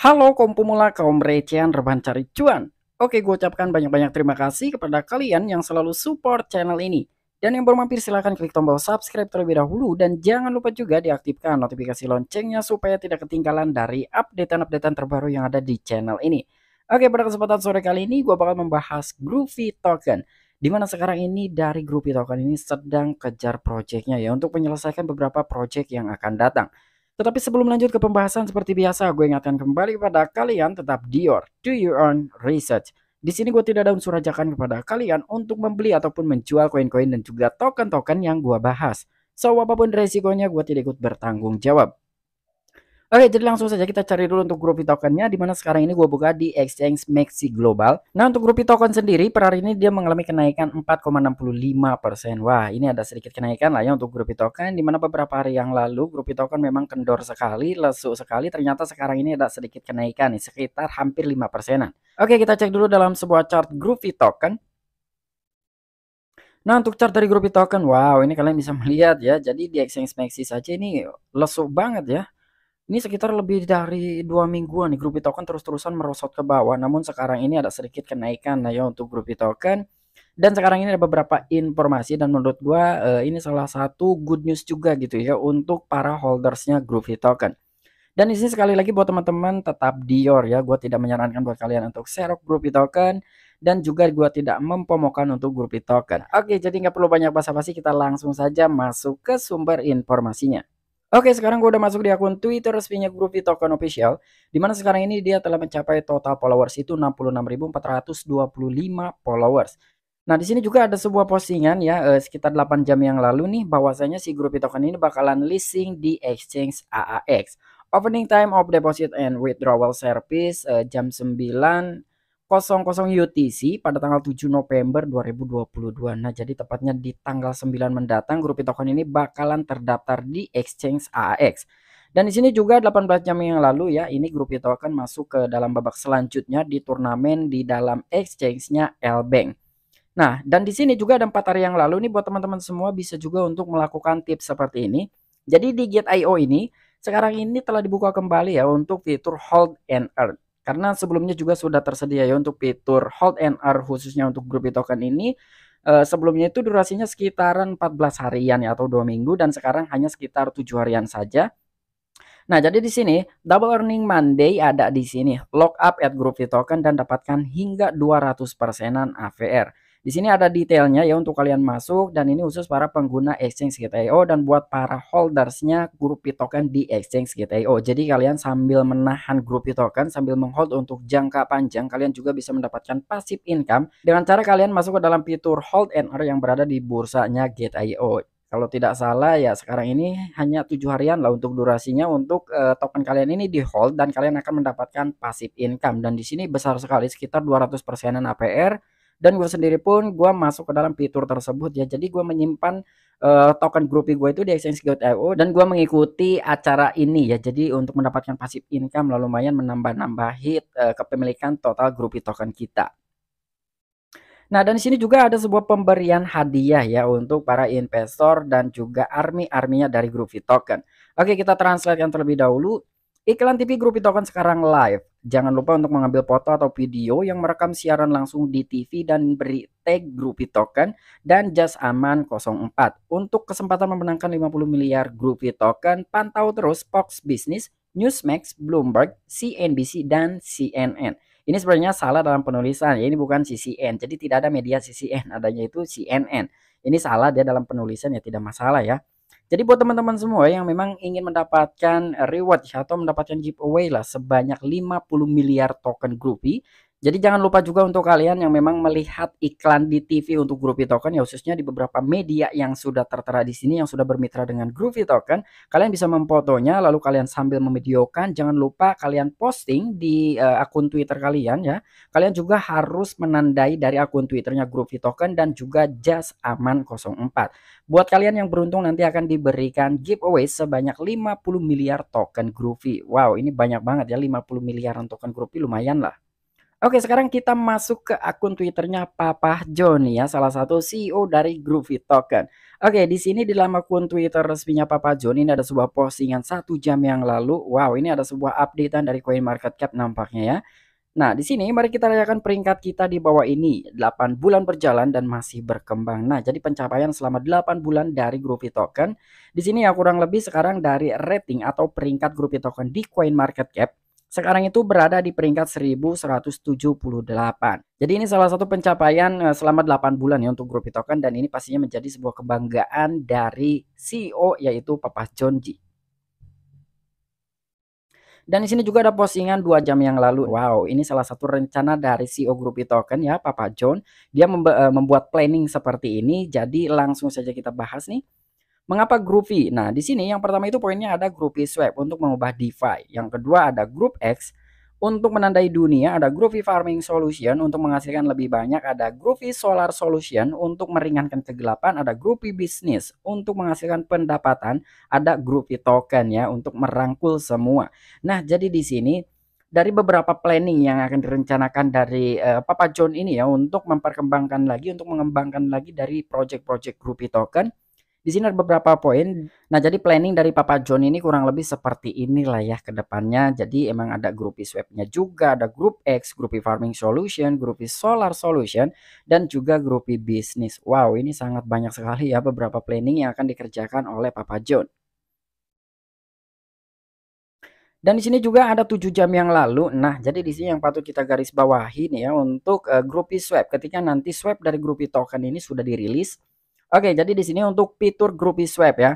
Halo kompumula kaum recehan rebahan cari cuan. Oke, gue ucapkan banyak-banyak terima kasih kepada kalian yang selalu support channel ini. Dan yang baru mampir silahkan klik tombol subscribe terlebih dahulu dan jangan lupa juga diaktifkan notifikasi loncengnya supaya tidak ketinggalan dari updatean-updatean terbaru yang ada di channel ini. Oke, pada kesempatan sore kali ini gue bakal membahas Groovy Token. Dimana sekarang ini dari Groovy Token ini sedang kejar projectnya ya untuk menyelesaikan beberapa project yang akan datang. Tetapi sebelum lanjut ke pembahasan seperti biasa, gue ingatkan kembali kepada kalian tetap Dior, do your own research. Di sini gue tidak ada unsur ajakan kepada kalian untuk membeli ataupun menjual koin-koin dan juga token-token yang gue bahas. So apapun resikonya gue tidak ikut bertanggung jawab. Oke, jadi langsung saja kita cari dulu untuk Groupie tokennya di mana sekarang ini gue buka di exchange Maxi Global. Nah, untuk Groupie token sendiri per hari ini dia mengalami kenaikan 4,65%. Wah, ini ada sedikit kenaikan lah ya untuk Groupie token di mana beberapa hari yang lalu Groupie token memang kendor sekali, lesu sekali. Ternyata sekarang ini ada sedikit kenaikan nih sekitar hampir 5%an. Oke, kita cek dulu dalam sebuah chart Groupie token. Nah untuk chart dari Groupie token, wow ini kalian bisa melihat ya. Jadi di exchange Maxi saja ini lesu banget ya ini sekitar lebih dari dua mingguan nih grupi token terus-terusan merosot ke bawah. Namun sekarang ini ada sedikit kenaikan nah ya untuk grup token. Dan sekarang ini ada beberapa informasi dan menurut gua eh, ini salah satu good news juga gitu ya untuk para holdersnya grup token. Dan di sini sekali lagi buat teman-teman tetap dior ya. Gua tidak menyarankan buat kalian untuk serok grup token dan juga gua tidak mempomokan untuk grup token. Oke, jadi nggak perlu banyak basa-basi, kita langsung saja masuk ke sumber informasinya. Oke, sekarang gue udah masuk di akun Twitter resminya grup di Token Official, mana sekarang ini dia telah mencapai total followers itu 66.425 followers. Nah, di sini juga ada sebuah postingan ya eh, sekitar 8 jam yang lalu nih bahwasanya si grup Token ini bakalan listing di exchange AAX. Opening time of deposit and withdrawal service eh, jam 9 00 UTC pada tanggal 7 November 2022. Nah, jadi tepatnya di tanggal 9 mendatang grup Token ini bakalan terdaftar di exchange AAX. Dan di sini juga 18 jam yang lalu ya, ini grup Token masuk ke dalam babak selanjutnya di turnamen di dalam exchange-nya Lbank. Nah, dan di sini juga ada 4 hari yang lalu nih buat teman-teman semua bisa juga untuk melakukan tips seperti ini. Jadi di IO ini sekarang ini telah dibuka kembali ya untuk fitur hold and earn. Karena sebelumnya juga sudah tersedia ya untuk fitur hold and earn khususnya untuk grup token ini Uh, sebelumnya itu durasinya sekitaran 14 harian ya atau dua minggu dan sekarang hanya sekitar tujuh harian saja. Nah, jadi di sini double earning Monday ada di sini. Lock up at Groovy Token dan dapatkan hingga 200 persenan AVR. Di sini ada detailnya ya untuk kalian masuk dan ini khusus para pengguna exchange GTIO dan buat para holdersnya grup token di exchange GTIO. Jadi kalian sambil menahan grup token sambil menghold untuk jangka panjang kalian juga bisa mendapatkan passive income dengan cara kalian masuk ke dalam fitur hold and earn yang berada di bursanya GTIO. kalau tidak salah ya sekarang ini hanya tujuh harian lah untuk durasinya untuk uh, token kalian ini di hold dan kalian akan mendapatkan passive income dan di sini besar sekali sekitar 200 persenan APR dan gue sendiri pun gue masuk ke dalam fitur tersebut ya jadi gue menyimpan uh, token grupi gue itu di exchange Gold.io dan gue mengikuti acara ini ya jadi untuk mendapatkan pasif income lalu lumayan menambah hit uh, kepemilikan total grupi token kita Nah, dan di sini juga ada sebuah pemberian hadiah ya untuk para investor dan juga army-arminya dari Groovy Token. Oke, kita translate yang terlebih dahulu. Iklan TV Grup Itokan sekarang live. Jangan lupa untuk mengambil foto atau video yang merekam siaran langsung di TV dan beri tag Grup token dan Jas Aman 04. Untuk kesempatan memenangkan 50 miliar Grup token. pantau terus Fox Business, Newsmax, Bloomberg, CNBC, dan CNN. Ini sebenarnya salah dalam penulisan, ya ini bukan CCN. Jadi tidak ada media CCN, adanya itu CNN. Ini salah dia dalam penulisan ya tidak masalah ya. Jadi buat teman-teman semua yang memang ingin mendapatkan reward ya, atau mendapatkan giveaway lah sebanyak 50 miliar token Groovy jadi jangan lupa juga untuk kalian yang memang melihat iklan di TV untuk Groovy Token ya khususnya di beberapa media yang sudah tertera di sini yang sudah bermitra dengan Groovy Token, kalian bisa memfotonya lalu kalian sambil memvideokan. Jangan lupa kalian posting di uh, akun Twitter kalian ya. Kalian juga harus menandai dari akun Twitternya Groovy Token dan juga Jas Aman 04. Buat kalian yang beruntung nanti akan diberikan giveaway sebanyak 50 miliar token Groovy. Wow, ini banyak banget ya 50 miliaran token Groovy lumayan lah. Oke, sekarang kita masuk ke akun Twitternya Papa John ya, salah satu CEO dari Groovy Token. Oke, di sini di dalam akun Twitter resminya Papa John ini ada sebuah postingan satu jam yang lalu. Wow, ini ada sebuah updatean dari Coin Market Cap nampaknya ya. Nah, di sini mari kita lihatkan peringkat kita di bawah ini, 8 bulan berjalan dan masih berkembang. Nah, jadi pencapaian selama 8 bulan dari Groovy Token. Di sini ya kurang lebih sekarang dari rating atau peringkat Groovy Token di Cap sekarang itu berada di peringkat 1178. Jadi ini salah satu pencapaian eh, selama 8 bulan ya untuk grup Token dan ini pastinya menjadi sebuah kebanggaan dari CEO yaitu Papa John G. Dan di sini juga ada postingan dua jam yang lalu. Wow, ini salah satu rencana dari CEO Grup Token ya, Papa John. Dia eh, membuat planning seperti ini. Jadi langsung saja kita bahas nih. Mengapa Groovy? Nah, di sini yang pertama itu poinnya ada Groovy swap untuk mengubah DeFi. Yang kedua ada group X untuk menandai dunia, ada Groovy farming solution untuk menghasilkan lebih banyak, ada Groovy solar solution untuk meringankan kegelapan, ada Groovy Business untuk menghasilkan pendapatan, ada Groovy token ya untuk merangkul semua. Nah, jadi di sini dari beberapa planning yang akan direncanakan dari uh, Papa John ini ya untuk memperkembangkan lagi untuk mengembangkan lagi dari project-project Groovy token di sini ada beberapa poin. Nah, jadi planning dari Papa John ini kurang lebih seperti inilah ya ke depannya. Jadi emang ada grup swapnya juga, ada grup X, grup farming solution, grup solar solution, dan juga grup bisnis. Wow, ini sangat banyak sekali ya beberapa planning yang akan dikerjakan oleh Papa John. Dan di sini juga ada tujuh jam yang lalu. Nah, jadi di sini yang patut kita garis bawahi nih ya untuk uh, eh, grupi swap. Ketika nanti swap dari grupi token ini sudah dirilis, Oke, jadi di sini untuk fitur Groupie Swap ya.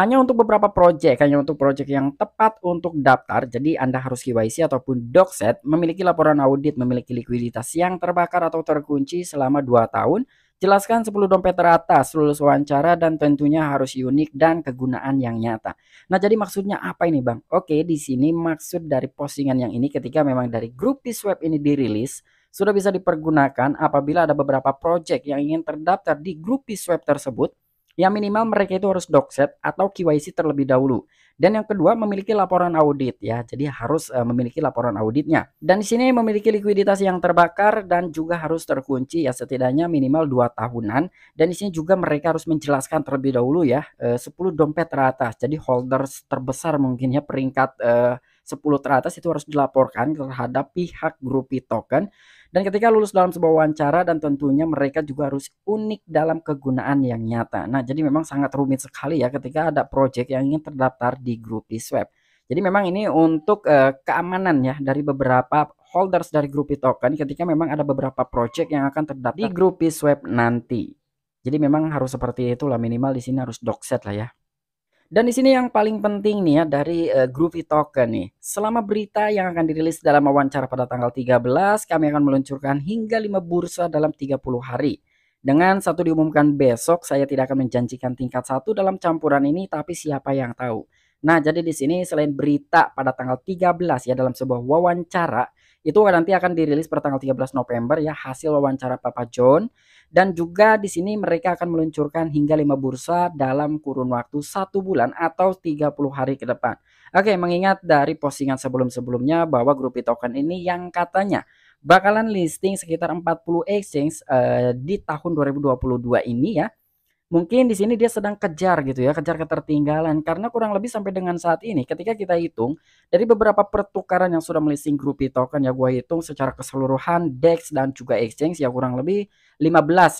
Hanya untuk beberapa project, hanya untuk project yang tepat untuk daftar. Jadi Anda harus KYC ataupun DocSet, memiliki laporan audit, memiliki likuiditas yang terbakar atau terkunci selama 2 tahun. Jelaskan 10 dompet teratas, lulus wawancara, dan tentunya harus unik dan kegunaan yang nyata. Nah, jadi maksudnya apa ini Bang? Oke, di sini maksud dari postingan yang ini ketika memang dari Groupie Swap ini dirilis, sudah bisa dipergunakan apabila ada beberapa project yang ingin terdaftar di grup swap e tersebut yang minimal mereka itu harus docset atau KYC terlebih dahulu. Dan yang kedua memiliki laporan audit ya. Jadi harus uh, memiliki laporan auditnya. Dan di sini memiliki likuiditas yang terbakar dan juga harus terkunci ya setidaknya minimal 2 tahunan. Dan di sini juga mereka harus menjelaskan terlebih dahulu ya eh, uh, 10 dompet teratas. Jadi holders terbesar mungkinnya peringkat uh, 10 teratas itu harus dilaporkan terhadap pihak grupi token dan ketika lulus dalam sebuah wawancara dan tentunya mereka juga harus unik dalam kegunaan yang nyata. Nah, jadi memang sangat rumit sekali ya ketika ada project yang ingin terdaftar di grupi swap. Jadi memang ini untuk uh, keamanan ya dari beberapa holders dari grupi token ketika memang ada beberapa project yang akan terdaftar di grupi swap nanti. Jadi memang harus seperti itulah minimal di sini harus doxet lah ya. Dan di sini yang paling penting nih ya dari uh, Groovy Token nih. Selama berita yang akan dirilis dalam wawancara pada tanggal 13, kami akan meluncurkan hingga 5 bursa dalam 30 hari. Dengan satu diumumkan besok, saya tidak akan menjanjikan tingkat satu dalam campuran ini, tapi siapa yang tahu. Nah, jadi di sini selain berita pada tanggal 13 ya dalam sebuah wawancara, itu nanti akan dirilis per tanggal 13 November ya hasil wawancara Papa John dan juga di sini mereka akan meluncurkan hingga 5 bursa dalam kurun waktu satu bulan atau 30 hari ke depan. Oke, mengingat dari postingan sebelum-sebelumnya bahwa grup Token ini yang katanya bakalan listing sekitar 40 exchange uh, di tahun 2022 ini ya mungkin di sini dia sedang kejar gitu ya, kejar ketertinggalan karena kurang lebih sampai dengan saat ini ketika kita hitung dari beberapa pertukaran yang sudah melisting grupi token ya gue hitung secara keseluruhan DEX dan juga exchange ya kurang lebih 15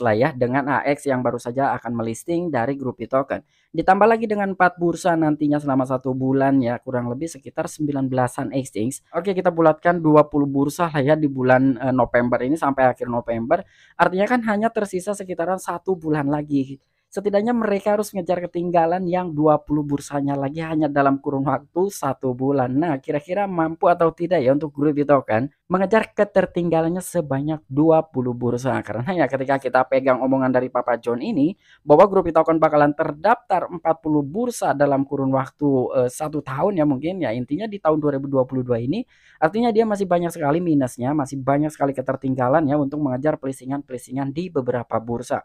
lah ya dengan AX yang baru saja akan melisting dari grupi token. Ditambah lagi dengan 4 bursa nantinya selama satu bulan ya kurang lebih sekitar 19-an exchange. Oke kita bulatkan 20 bursa lah ya di bulan eh, November ini sampai akhir November. Artinya kan hanya tersisa sekitaran satu bulan lagi setidaknya mereka harus mengejar ketinggalan yang 20 bursanya lagi hanya dalam kurun waktu satu bulan. Nah, kira-kira mampu atau tidak ya untuk grup itu kan mengejar ketertinggalannya sebanyak 20 bursa. Karena ya ketika kita pegang omongan dari Papa John ini bahwa grup itu kan bakalan terdaftar 40 bursa dalam kurun waktu eh, satu tahun ya mungkin ya intinya di tahun 2022 ini artinya dia masih banyak sekali minusnya, masih banyak sekali ketertinggalan ya untuk mengejar pelisingan-pelisingan di beberapa bursa.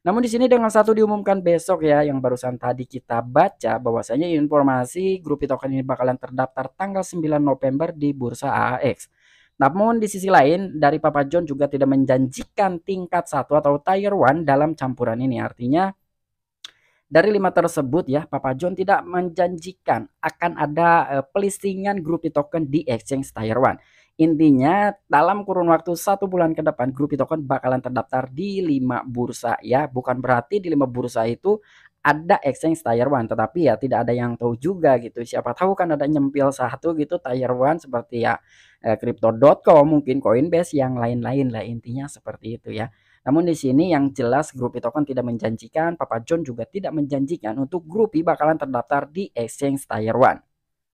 Namun di sini dengan satu diumumkan besok ya yang barusan tadi kita baca bahwasanya informasi grup Token ini bakalan terdaftar tanggal 9 November di Bursa AAX. Namun di sisi lain dari Papa John juga tidak menjanjikan tingkat satu atau tier 1 dalam campuran ini. Artinya dari lima tersebut ya Papa John tidak menjanjikan akan ada eh, pelistingan grup Token di exchange tier 1. Intinya dalam kurun waktu satu bulan ke depan grup Bitcoin bakalan terdaftar di lima bursa ya. Bukan berarti di lima bursa itu ada exchange Tier 1 tetapi ya tidak ada yang tahu juga gitu siapa tahu kan ada nyempil satu gitu Tier 1 seperti ya eh, crypto.com mungkin Coinbase yang lain-lain lah intinya seperti itu ya namun di sini yang jelas grup token tidak menjanjikan Papa John juga tidak menjanjikan untuk grupi bakalan terdaftar di exchange Tier 1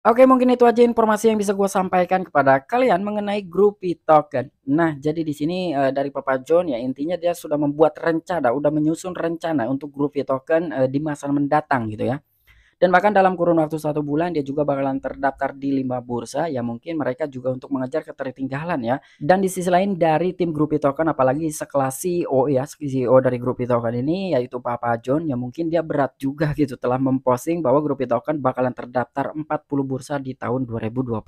Oke mungkin itu aja informasi yang bisa gue sampaikan kepada kalian mengenai grup token Nah jadi di sini e, dari Papa John ya intinya dia sudah membuat rencana, udah menyusun rencana untuk grup token e, di masa mendatang gitu ya. Dan bahkan dalam kurun waktu satu bulan dia juga bakalan terdaftar di lima bursa ya mungkin mereka juga untuk mengejar ketertinggalan ya. Dan di sisi lain dari tim grup Token apalagi sekelas CEO ya CEO dari grup Token ini yaitu Papa John ya mungkin dia berat juga gitu telah memposting bahwa grup Token bakalan terdaftar 40 bursa di tahun 2022.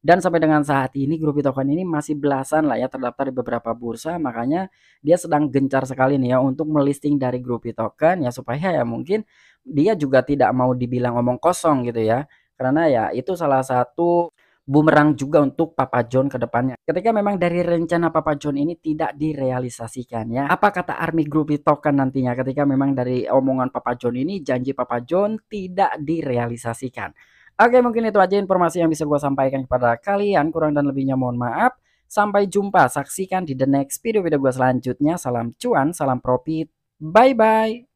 Dan sampai dengan saat ini Grupi Token ini masih belasan lah ya terdaftar di beberapa bursa makanya dia sedang gencar sekali nih ya untuk melisting dari Grupi Token ya supaya ya mungkin dia juga tidak mau dibilang ngomong kosong gitu ya. Karena ya itu salah satu bumerang juga untuk Papa John ke depannya. Ketika memang dari rencana Papa John ini tidak direalisasikan ya. Apa kata Army Group Token nantinya ketika memang dari omongan Papa John ini janji Papa John tidak direalisasikan. Oke mungkin itu aja informasi yang bisa gue sampaikan kepada kalian. Kurang dan lebihnya mohon maaf. Sampai jumpa. Saksikan di the next video-video gue selanjutnya. Salam cuan, salam profit. Bye-bye.